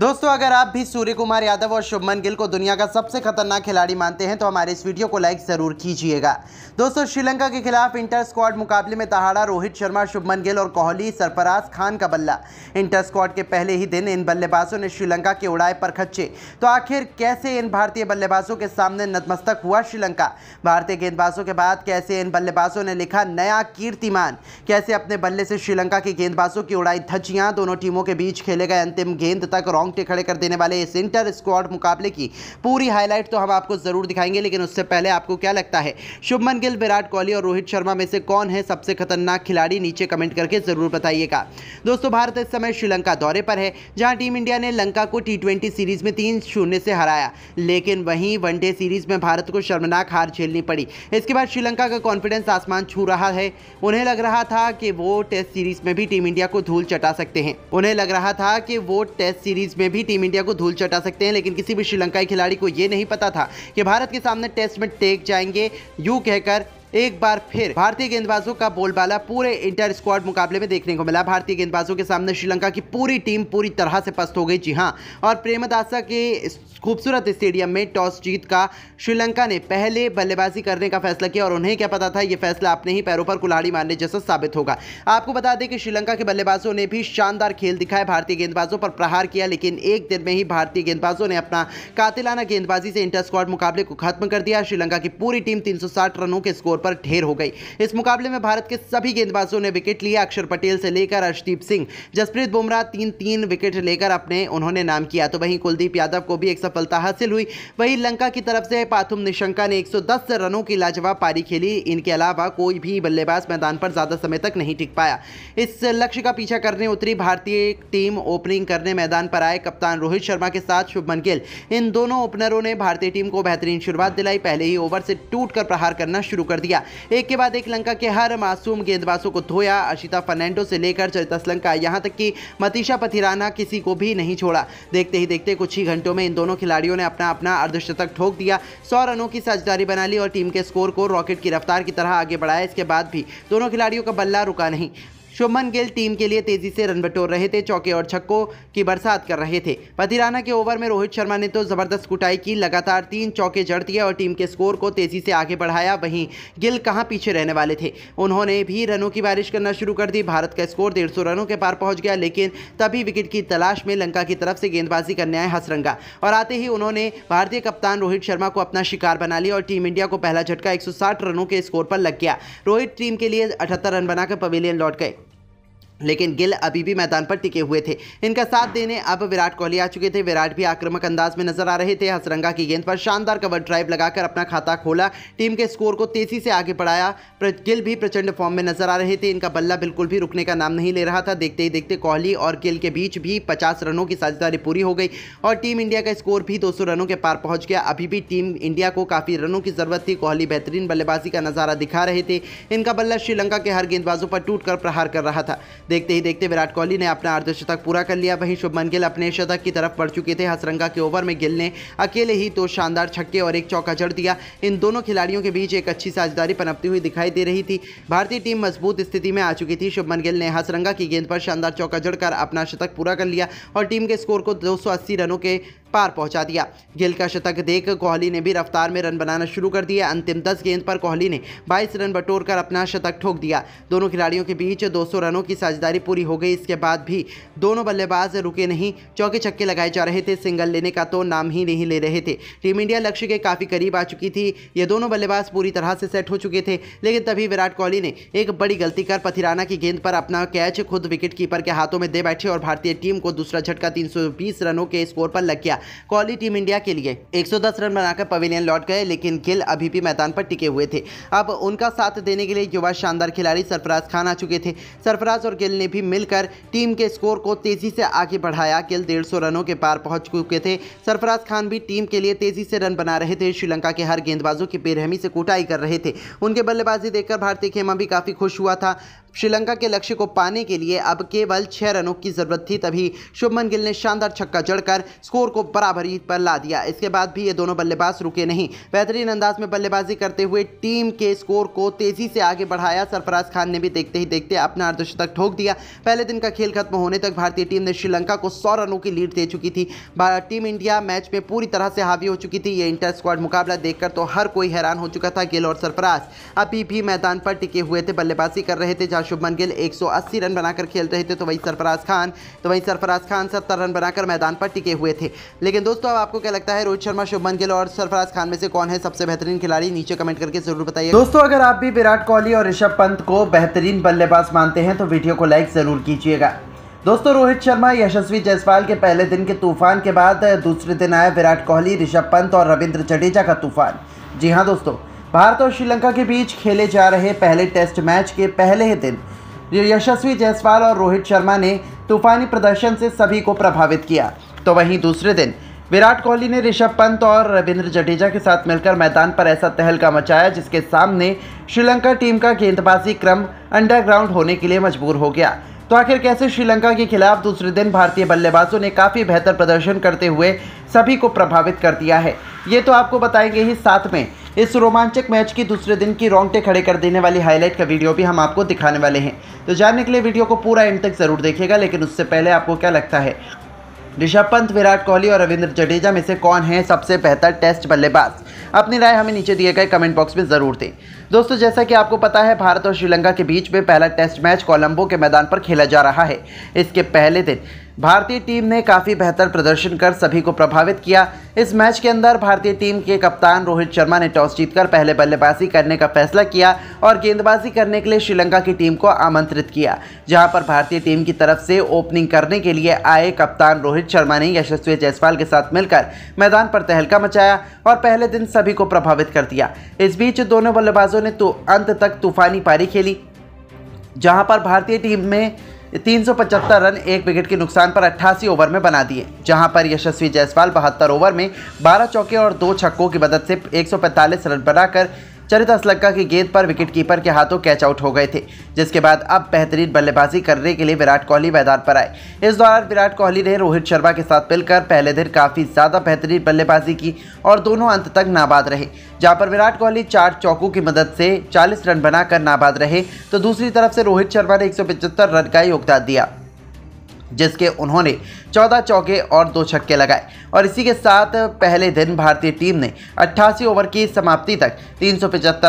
दोस्तों अगर आप भी सूर्य कुमार यादव और शुभमन गिल को दुनिया का सबसे खतरनाक खिलाड़ी मानते हैं तो हमारे इस वीडियो को लाइक ज़रूर कीजिएगा दोस्तों श्रीलंका के खिलाफ इंटर स्क्वाड मुकाबले में तहाड़ा रोहित शर्मा शुभमन गिल और कोहली सरफराज खान का बल्ला इंटर स्क्वाड के पहले ही दिन इन बल्लेबाजों ने श्रीलंका के उड़ाए पर खच्चे तो आखिर कैसे इन भारतीय बल्लेबाजों के सामने नतमस्तक हुआ श्रीलंका भारतीय गेंदबाजों के बाद कैसे इन बल्लेबाजों ने लिखा नया कीर्तिमान कैसे अपने बल्ले से श्रीलंका के गेंदबाजों की उड़ाई धज्जियाँ दोनों टीमों के बीच खेले गए अंतिम गेंद तक रॉन्ग रोंगटे खड़े कर देने वाले इस इंटर स्क्वाड मुकाबले की पूरी हाईलाइट तो हम आपको ज़रूर दिखाएंगे लेकिन उससे पहले आपको क्या लगता है शुभमन गिल विराट कोहली और रोहित शर्मा में से कौन है सबसे खतरनाक खिलाड़ी नीचे कमेंट करके ज़रूर बताइएगा दोस्तों भारत इस समय श्रीलंका दौरे पर है जहां टीम इंडिया ने लंका को टी सीरीज में तीन शून्य से हराया लेकिन वहीं वनडे सीरीज में भारत को शर्मनाक हार झेलनी पड़ी इसके बाद श्रीलंका का कॉन्फिडेंस आसमान छू रहा है उन्हें लग रहा था कि वो टेस्ट सीरीज में भी टीम इंडिया को धूल चटा सकते हैं उन्हें लग रहा था कि वो टेस्ट सीरीज में भी टीम इंडिया को धूल चटा सकते हैं लेकिन किसी भी श्रीलंकाई खिलाड़ी को ये नहीं पता था कि भारत के सामने टेस्ट में टेक जाएंगे यू कहकर एक बार फिर भारतीय गेंदबाजों का बोलबाला पूरे इंटर स्क्वाड मुकाबले में देखने को मिला भारतीय गेंदबाजों के सामने श्रीलंका की पूरी टीम पूरी तरह से पस्त हो गई जी हाँ और प्रेमदासा के खूबसूरत स्टेडियम में टॉस जीत का श्रीलंका ने पहले बल्लेबाजी करने का फैसला किया और उन्हें क्या पता था ये फैसला अपने ही पैरों पर कुल्हाड़ी मारने जैसा साबित होगा आपको बता दें कि श्रीलंका के बल्लेबाजों ने भी शानदार खेल दिखाया भारतीय गेंदबाजों पर प्रहार किया लेकिन एक दिन में ही भारतीय गेंदबाजों ने अपना कातिलाना गेंदबाजी से इंटर स्क्वाड मुकाबले को खत्म कर दिया श्रीलंका की पूरी टीम तीन रनों के स्कोर पर ढेर हो गई इस मुकाबले में भारत के सभी गेंदबाजों ने विकेट लिया अक्षर पटेल से लेकर अर्षदीप सिंह जसप्रीत बुमराह तीन तीन विकेट लेकर अपने उन्होंने नाम किया तो वहीं कुलदीप यादव को भी एक सफलता हासिल हुई वहीं लंका की तरफ से पाथुम निशंका ने 110 रनों की लाजवाब पारी खेली इनके अलावा कोई भी बल्लेबाज मैदान पर ज़्यादा समय तक नहीं टिक पाया इस लक्ष्य का पीछा करने उतरी भारतीय टीम ओपनिंग करने मैदान पर आए कप्तान रोहित शर्मा के साथ शुभमन गिल इन दोनों ओपनरों ने भारतीय टीम को बेहतरीन शुरुआत दिलाई पहले ही ओवर से टूट कर प्रहार करना शुरू कर दिया एक के बाद एक लंका के हर मासूम गेंदबाजों को धोया अशिता फर्नैंडो से लेकर चरिता श्रृंखला यहां तक कि मतीशा पथिराना किसी को भी नहीं छोड़ा देखते ही देखते कुछ ही घंटों में इन दोनों खिलाड़ियों ने अपना अपना अर्धशतक ठोक दिया सौ रनों की साझेदारी बना ली और टीम के स्कोर को रॉकेट की रफ्तार की तरह आगे बढ़ाया इसके बाद भी दोनों खिलाड़ियों का बल्ला रुका नहीं शुभमन गिल टीम के लिए तेजी से रन बटोर रहे थे चौके और छक्कों की बरसात कर रहे थे पथिराना के ओवर में रोहित शर्मा ने तो जबरदस्त कुटाई की लगातार तीन चौके जड़ दिए और टीम के स्कोर को तेजी से आगे बढ़ाया वहीं गिल कहाँ पीछे रहने वाले थे उन्होंने भी रनों की बारिश करना शुरू कर दी भारत का स्कोर डेढ़ रनों के पार पहुंच गया लेकिन तभी विकेट की तलाश में लंका की तरफ से गेंदबाजी करने आए हसरंगा और आते ही उन्होंने भारतीय कप्तान रोहित शर्मा को अपना शिकार बना लिया और टीम इंडिया को पहला झटका 160 रनों के स्कोर पर लग गया रोहित टीम के लिए अठहत्तर रन बनाकर पवेलियन लौट गए लेकिन गिल अभी भी मैदान पर टिके हुए थे इनका साथ देने अब विराट कोहली आ चुके थे विराट भी आक्रामक अंदाज में नजर आ रहे थे हसरंगा की गेंद पर शानदार कवर ड्राइव लगाकर अपना खाता खोला टीम के स्कोर को तेजी से आगे बढ़ाया गिल भी प्रचंड फॉर्म में नजर आ रहे थे इनका बल्ला बिल्कुल भी रुकने का नाम नहीं ले रहा था देखते ही देखते कोहली और गिल के बीच भी पचास रनों की साझेदारी पूरी हो गई और टीम इंडिया का स्कोर भी दो रनों के पार पहुँच गया अभी भी टीम इंडिया को काफ़ी रनों की जरूरत थी कोहली बेहतरीन बल्लेबाजी का नज़ारा दिखा रहे थे इनका बल्ला श्रीलंका के हर गेंदबाजों पर टूट प्रहार कर रहा था देखते ही देखते विराट कोहली ने अपना अर्धशतक पूरा कर लिया वहीं शुभमन गिल अपने शतक की तरफ बढ़ चुके थे हसरंगा के ओवर में गिल ने अकेले ही दो शानदार छक्के और एक चौका जड़ दिया इन दोनों खिलाड़ियों के बीच एक अच्छी साझेदारी पनपती हुई दिखाई दे रही थी भारतीय टीम मजबूत स्थिति में आ चुकी थी शुभमन गिल ने हसरंगा की गेंद पर शानदार चौका जड़कर अपना शतक पूरा कर लिया और टीम के स्कोर को दो रनों के पार पहुंचा दिया गिल का शतक देख कोहली ने भी रफ्तार में रन बनाना शुरू कर दिया अंतिम 10 गेंद पर कोहली ने 22 रन बटोरकर अपना शतक ठोक दिया दोनों खिलाड़ियों के बीच 200 रनों की साझेदारी पूरी हो गई इसके बाद भी दोनों बल्लेबाज रुके नहीं चौके छक्के लगाए जा रहे थे सिंगल लेने का तो नाम ही नहीं ले रहे थे टीम इंडिया लक्ष्य के काफ़ी करीब आ चुकी थी ये दोनों बल्लेबाज पूरी तरह से सेट हो चुके थे लेकिन तभी विराट कोहली ने एक बड़ी गलती कर पथिराना की गेंद पर अपना कैच खुद विकेट कीपर के हाथों में दे बैठे और भारतीय टीम को दूसरा झटका बीस रनों के स्कोर पर लग गया खेला कोहली टीम इंडिया के लिए 110 रन बनाकर पवेलियन लौट गए लेकिन गिल अभी भी मैदान पर टिके हुए थे अब उनका साथ देने के लिए युवा शानदार खिलाड़ी सरफराज खान आ चुके थे सरफराज और गिल ने भी मिलकर टीम के स्कोर को तेज़ी से आगे बढ़ाया गिल डेढ़ रनों के पार पहुंच चुके थे सरफराज खान भी टीम के लिए तेज़ी से रन बना रहे थे श्रीलंका के हर गेंदबाजों की बेरहमी से कोटाई कर रहे थे उनके बल्लेबाजी देखकर भारतीय खेमा भी काफ़ी खुश हुआ था श्रीलंका के लक्ष्य को पाने के लिए अब केवल छह रनों की जरूरत थी तभी शुभमन गिल ने शानदार छक्का जड़कर स्कोर को बराबरी पर ला दिया इसके बाद भी ये दोनों बल्लेबाज रुके नहीं बेहतरीन अंदाज में बल्लेबाजी करते हुए टीम के स्कोर को तेजी से आगे बढ़ाया सरफराज खान ने भी देखते ही देखते अपना अर्धशतक ठोक दिया पहले दिन का खेल खत्म होने तक भारतीय टीम ने श्रीलंका को सौ रनों की लीड दे चुकी थी टीम इंडिया मैच में पूरी तरह से हावी हो चुकी थी ये इंटर स्क्वाड मुकाबला देखकर तो हर कोई हैरान हो चुका था गिल और सरफराज अभी भी मैदान पर टिके हुए थे बल्लेबाजी कर रहे थे जहां शुभमन गिल 180 रन बनाकर खेल रहे थे तो वहीं सरफराज खान तो वहीं सरफराज खान सत्तर रन बनाकर मैदान पर टिके हुए थे लेकिन दोस्तों अब आपको क्या लगता है रोहित शर्मा शुभमन गिल और सरफराज खान में से कौन है सबसे बेहतरीन खिलाड़ी नीचे कमेंट करके जरूर बताइए दोस्तों अगर आप भी विराट कोहली और ऋषभ पंत को बेहतरीन बल्लेबाज मानते हैं तो वीडियो को लाइक जरूर कीजिएगा दोस्तों रोहित शर्मा यशस्वी जयसवाल के पहले दिन के तूफान के बाद दूसरे दिन आया विराट कोहली ऋषभ पंत और रविंद्र जडेजा का तूफान जी हाँ दोस्तों भारत और श्रीलंका के बीच खेले जा रहे पहले टेस्ट मैच के पहले ही दिन यशस्वी जायसवाल और रोहित शर्मा ने तूफानी प्रदर्शन से सभी को प्रभावित किया तो वहीं दूसरे दिन विराट कोहली ने ऋषभ पंत और रविंद्र जडेजा के साथ मिलकर मैदान पर ऐसा तहलका मचाया जिसके सामने श्रीलंका टीम का गेंदबाजी क्रम अंडरग्राउंड होने के लिए मजबूर हो गया तो आखिर कैसे श्रीलंका के खिलाफ दूसरे दिन भारतीय बल्लेबाजों ने काफ़ी बेहतर प्रदर्शन करते हुए सभी को प्रभावित कर दिया है ये तो आपको बताएंगे ही साथ में इस रोमांचक मैच की दूसरे दिन की रोंगटे खड़े कर देने वाली हाईलाइट का वीडियो भी हम आपको दिखाने वाले हैं तो जानने के लिए वीडियो को पूरा एंड तक ज़रूर देखिएगा लेकिन उससे पहले आपको क्या लगता है ऋषभ पंत विराट कोहली और रविंद्र जडेजा में से कौन है सबसे बेहतर टेस्ट बल्लेबाज अपनी राय हमें नीचे दिए गए कमेंट बॉक्स में ज़रूर दें दोस्तों जैसा कि आपको पता है भारत और श्रीलंका के बीच में पहला टेस्ट मैच कोलंबो के मैदान पर खेला जा रहा है इसके पहले दिन भारतीय टीम ने काफ़ी बेहतर प्रदर्शन कर सभी को प्रभावित किया इस मैच के अंदर भारतीय टीम के कप्तान रोहित शर्मा ने टॉस जीतकर पहले बल्लेबाजी करने का फैसला किया और गेंदबाजी करने के लिए श्रीलंका की टीम को आमंत्रित किया जहां पर भारतीय टीम की तरफ से ओपनिंग करने के लिए आए कप्तान रोहित शर्मा ने यशस्वी जायसवाल के साथ मिलकर मैदान पर तहलका मचाया और पहले दिन सभी को प्रभावित कर दिया इस बीच दोनों बल्लेबाजों ने तो अंत तक तूफानी पारी खेली जहाँ पर भारतीय टीम में तीन रन एक विकेट के नुकसान पर 88 ओवर में बना दिए जहां पर यशस्वी जायसवाल बहत्तर ओवर में 12 चौके और दो छक्कों की मदद से 145 रन बनाकर चरित असलक्का की गेंद पर विकेटकीपर के हाथों कैच आउट हो गए थे जिसके बाद अब बेहतरीन बल्लेबाजी करने के लिए विराट कोहली मैदान पर आए इस दौरान विराट कोहली ने रोहित शर्मा के साथ मिलकर पहले दिन काफ़ी ज़्यादा बेहतरीन बल्लेबाजी की और दोनों अंत तक नाबाद रहे जहाँ पर विराट कोहली चार चौकों की मदद से चालीस रन बनाकर नाबाद रहे तो दूसरी तरफ से रोहित शर्मा ने एक रन का योगदान दिया जिसके उन्होंने चौदह चौके और दो छक्के लगाए और इसी के साथ पहले दिन भारतीय टीम ने अट्ठासी ओवर की समाप्ति तक तीन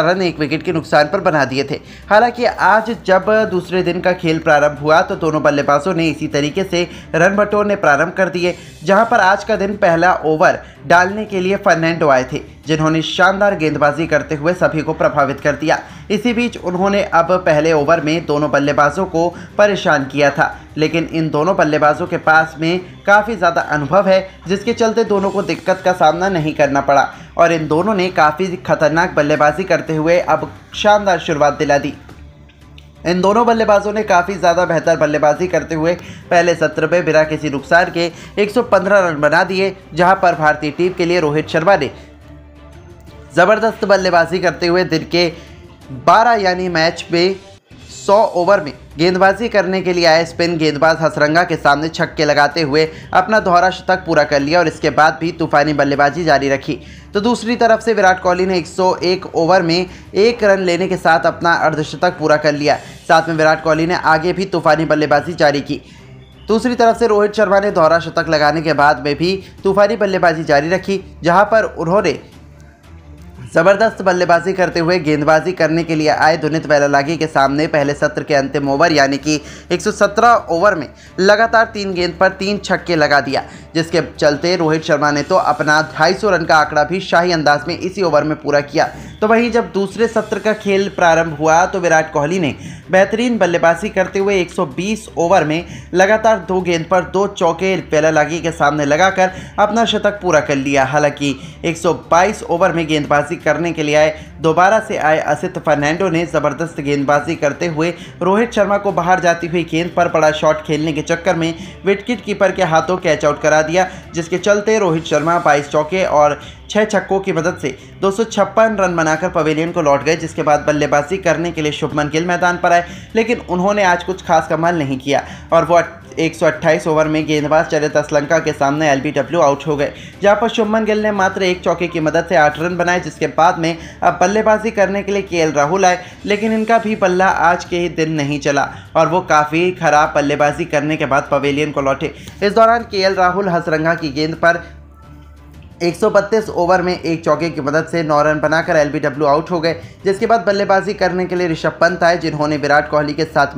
रन एक विकेट के नुकसान पर बना दिए थे हालांकि आज जब दूसरे दिन का खेल प्रारंभ हुआ तो दोनों बल्लेबाजों ने इसी तरीके से रन बटोरने प्रारंभ कर दिए जहां पर आज का दिन पहला ओवर डालने के लिए फर्नैंडो आए थे जिन्होंने शानदार गेंदबाजी करते हुए सभी को प्रभावित कर दिया इसी बीच उन्होंने अब पहले ओवर में दोनों बल्लेबाजों को परेशान किया था लेकिन इन दोनों बल्लेबाजों के पास में में काफ़ी ज़्यादा अनुभव है जिसके चलते दोनों को दिक्कत का सामना नहीं करना पड़ा और इन दोनों ने काफ़ी खतरनाक बल्लेबाजी करते हुए अब शानदार शुरुआत दिला दी इन दोनों बल्लेबाजों ने काफ़ी ज़्यादा बेहतर बल्लेबाजी करते हुए पहले सत्र में बिना किसी नुकसान के 115 रन बना दिए जहां पर भारतीय टीम के लिए रोहित शर्मा ने ज़बरदस्त बल्लेबाजी करते हुए दिन के 12 यानी मैच में 100 ओवर में गेंदबाजी करने के लिए आए स्पिन गेंदबाज हसरंगा के सामने छक्के लगाते हुए अपना दोहरा शतक पूरा कर लिया और इसके बाद भी तूफानी बल्लेबाजी जारी रखी तो दूसरी तरफ से विराट कोहली ने 101 ओवर में एक रन लेने के साथ अपना अर्धशतक पूरा कर लिया साथ में विराट कोहली ने आगे भी तूफानी बल्लेबाजी जारी की दूसरी तरफ से रोहित शर्मा ने दोहरा शतक लगाने के बाद में भी तूफानी बल्लेबाजी जारी रखी जहां पर उन्होंने जबरदस्त बल्लेबाजी करते हुए गेंदबाजी करने के लिए आए दुनित वैलालागी के सामने पहले सत्र के अंतिम ओवर यानी कि 117 ओवर में लगातार तीन गेंद पर तीन छक्के लगा दिया जिसके चलते रोहित शर्मा ने तो अपना 250 रन का आंकड़ा भी शाही अंदाज में इसी ओवर में पूरा किया तो वहीं जब दूसरे सत्र का खेल प्रारंभ हुआ तो विराट कोहली ने बेहतरीन बल्लेबाजी करते हुए 120 ओवर में लगातार दो गेंद पर दो चौके पेलालागी के सामने लगाकर अपना शतक पूरा कर लिया हालांकि 122 ओवर में गेंदबाजी करने के लिए आए दोबारा से आए असित फर्नैंडो ने ज़बरदस्त गेंदबाजी करते हुए रोहित शर्मा को बाहर जाती हुई गेंद पर पड़ा शॉट खेलने के चक्कर में विकेट कीपर के हाथों कैच आउट करा दिया जिसके चलते रोहित शर्मा बाईस चौके और छः छक्कों की मदद से दो रन बनाकर पवेलियन को लौट गए जिसके बाद बल्लेबाजी करने के लिए शुभमन गिल मैदान पर आए लेकिन उन्होंने आज कुछ खास कमाल नहीं किया और वह एक ओवर में गेंदबाज चरित्र असलंका के सामने एल आउट हो गए जहां पर शुभमन गिल ने मात्र एक चौके की मदद से आठ रन बनाए जिसके बाद में अब बल्लेबाजी करने के लिए के राहुल आए लेकिन इनका भी बल्ला आज के ही दिन नहीं चला और वो काफ़ी खराब बल्लेबाजी करने के बाद पवेलियन को लौटे इस दौरान के राहुल हसरंगा की गेंद पर 132 ओवर में एक चौके की मदद से नौ रन बनाकर एलबीडब्ल्यू आउट हो गए जिसके बाद बल्लेबाजी करने के लिए ऋषभ पंत आए जिन्होंने विराट कोहली के साथ